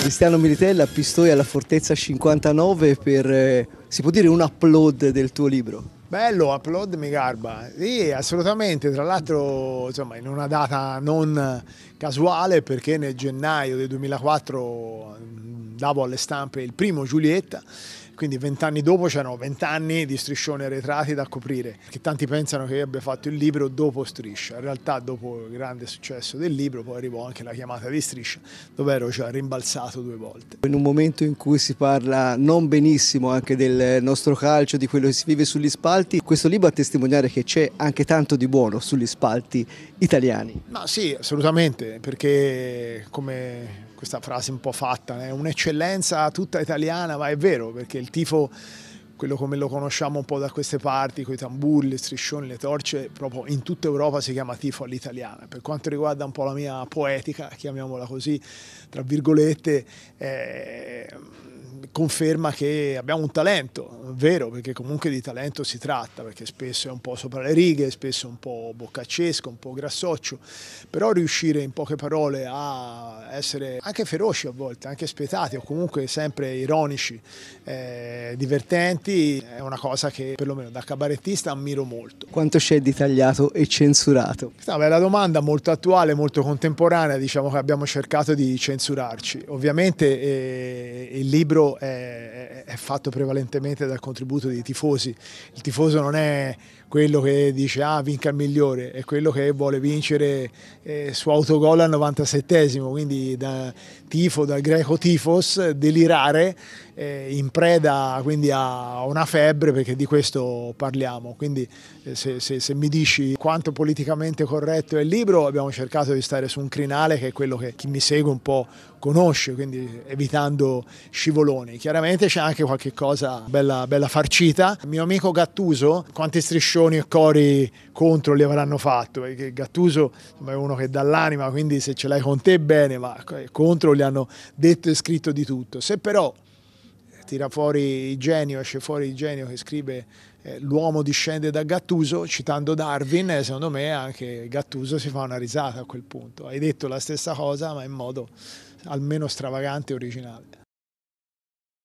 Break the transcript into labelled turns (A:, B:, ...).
A: Cristiano Militella, Pistoia alla Fortezza 59 per, eh, si può dire, un upload del tuo libro.
B: Bello, upload mi garba. Sì, assolutamente. Tra l'altro, insomma, in una data non casuale, perché nel gennaio del 2004 mm, davo alle stampe il primo Giulietta quindi vent'anni dopo c'erano vent'anni di striscione arretrati da coprire, che tanti pensano che io abbia fatto il libro dopo Striscia, in realtà dopo il grande successo del libro poi arrivò anche la chiamata di Striscia, dove ero cioè, rimbalzato due volte.
A: In un momento in cui si parla non benissimo anche del nostro calcio, di quello che si vive sugli spalti, questo libro a testimoniare che c'è anche tanto di buono sugli spalti italiani.
B: Ma sì, assolutamente, perché come questa frase un po' fatta, è un'eccellenza tutta italiana, ma è vero, perché il il tifo quello come lo conosciamo un po' da queste parti, con i tamburi, le striscioni, le torce, proprio in tutta Europa si chiama tifo all'italiana. Per quanto riguarda un po' la mia poetica, chiamiamola così, tra virgolette, eh, conferma che abbiamo un talento, vero, perché comunque di talento si tratta, perché spesso è un po' sopra le righe, spesso un po' boccaccesco, un po' grassoccio, però riuscire in poche parole a essere anche feroci a volte, anche spietati o comunque sempre ironici, eh, divertenti, è una cosa che perlomeno da cabarettista ammiro molto.
A: Quanto c'è di tagliato e censurato? Questa
B: è una bella domanda, molto attuale, molto contemporanea, diciamo che abbiamo cercato di censurarci. Ovviamente eh, il libro è, è, fatto prevalentemente dal contributo dei tifosi. Il tifoso non è quello che dice ah vinca il migliore, è quello che vuole vincere eh, su autogol al 97esimo, quindi da tifo, dal greco tifos, delirare eh, in preda quindi a una febbre perché di questo parliamo. Quindi eh, se, se, se mi dici quanto politicamente corretto è il libro abbiamo cercato di stare su un crinale che è quello che chi mi segue un po' conosce, quindi evitando scivoloni. Chiaramente c'è anche qualche cosa bella, bella farcita. mio amico Gattuso, quanti striscioni e cori contro li avranno fatto? Perché Gattuso insomma, è uno che dà l'anima, quindi se ce l'hai con te bene, ma eh, contro gli hanno detto e scritto di tutto. Se però tira fuori il genio, esce fuori il genio che scrive eh, l'uomo discende da Gattuso, citando Darwin, secondo me anche Gattuso si fa una risata a quel punto. Hai detto la stessa cosa, ma in modo almeno stravagante e originale.